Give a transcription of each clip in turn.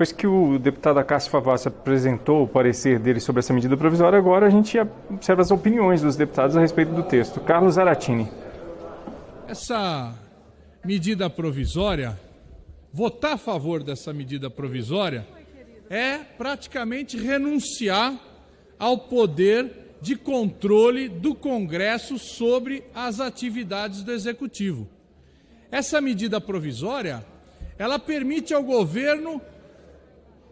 Depois que o deputado Acácio Favassi apresentou o parecer dele sobre essa medida provisória, agora a gente observa as opiniões dos deputados a respeito do texto. Carlos Aratini. Essa medida provisória, votar a favor dessa medida provisória, é praticamente renunciar ao poder de controle do Congresso sobre as atividades do Executivo. Essa medida provisória, ela permite ao governo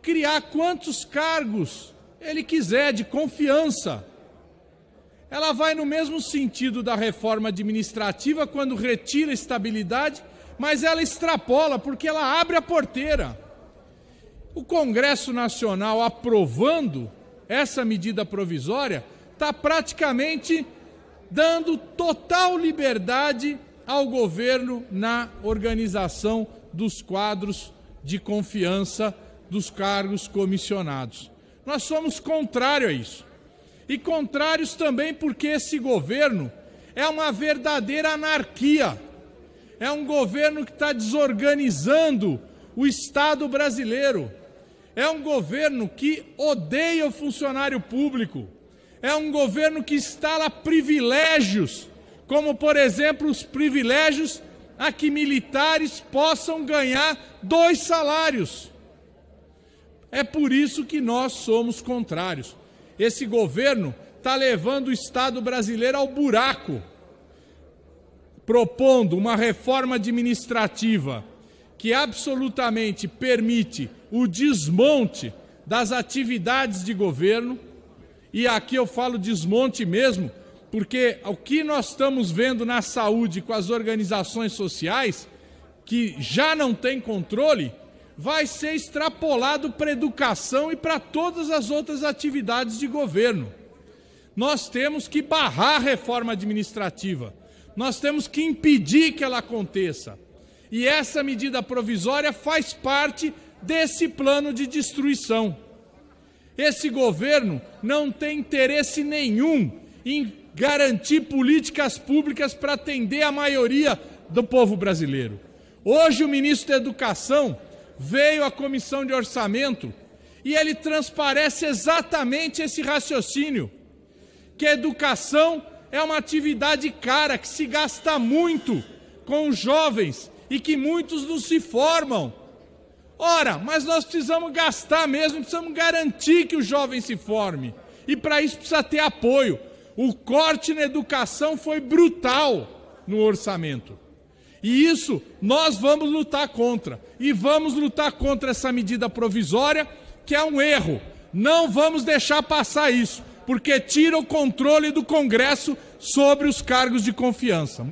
criar quantos cargos ele quiser de confiança. Ela vai no mesmo sentido da reforma administrativa quando retira estabilidade, mas ela extrapola porque ela abre a porteira. O Congresso Nacional aprovando essa medida provisória está praticamente dando total liberdade ao governo na organização dos quadros de confiança dos cargos comissionados. Nós somos contrários a isso. E contrários também porque esse governo é uma verdadeira anarquia. É um governo que está desorganizando o Estado brasileiro. É um governo que odeia o funcionário público. É um governo que instala privilégios, como, por exemplo, os privilégios a que militares possam ganhar dois salários. É por isso que nós somos contrários. Esse governo está levando o Estado brasileiro ao buraco, propondo uma reforma administrativa que absolutamente permite o desmonte das atividades de governo, e aqui eu falo desmonte mesmo, porque o que nós estamos vendo na saúde com as organizações sociais, que já não tem controle, vai ser extrapolado para educação e para todas as outras atividades de governo. Nós temos que barrar a reforma administrativa. Nós temos que impedir que ela aconteça. E essa medida provisória faz parte desse plano de destruição. Esse governo não tem interesse nenhum em garantir políticas públicas para atender a maioria do povo brasileiro. Hoje, o ministro da Educação veio à comissão de orçamento e ele transparece exatamente esse raciocínio: que educação é uma atividade cara, que se gasta muito com os jovens e que muitos não se formam. Ora, mas nós precisamos gastar mesmo, precisamos garantir que o jovem se forme. E para isso precisa ter apoio. O corte na educação foi brutal no orçamento. E isso nós vamos lutar contra. E vamos lutar contra essa medida provisória, que é um erro. Não vamos deixar passar isso, porque tira o controle do Congresso sobre os cargos de confiança.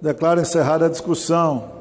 Declaro encerrada a discussão.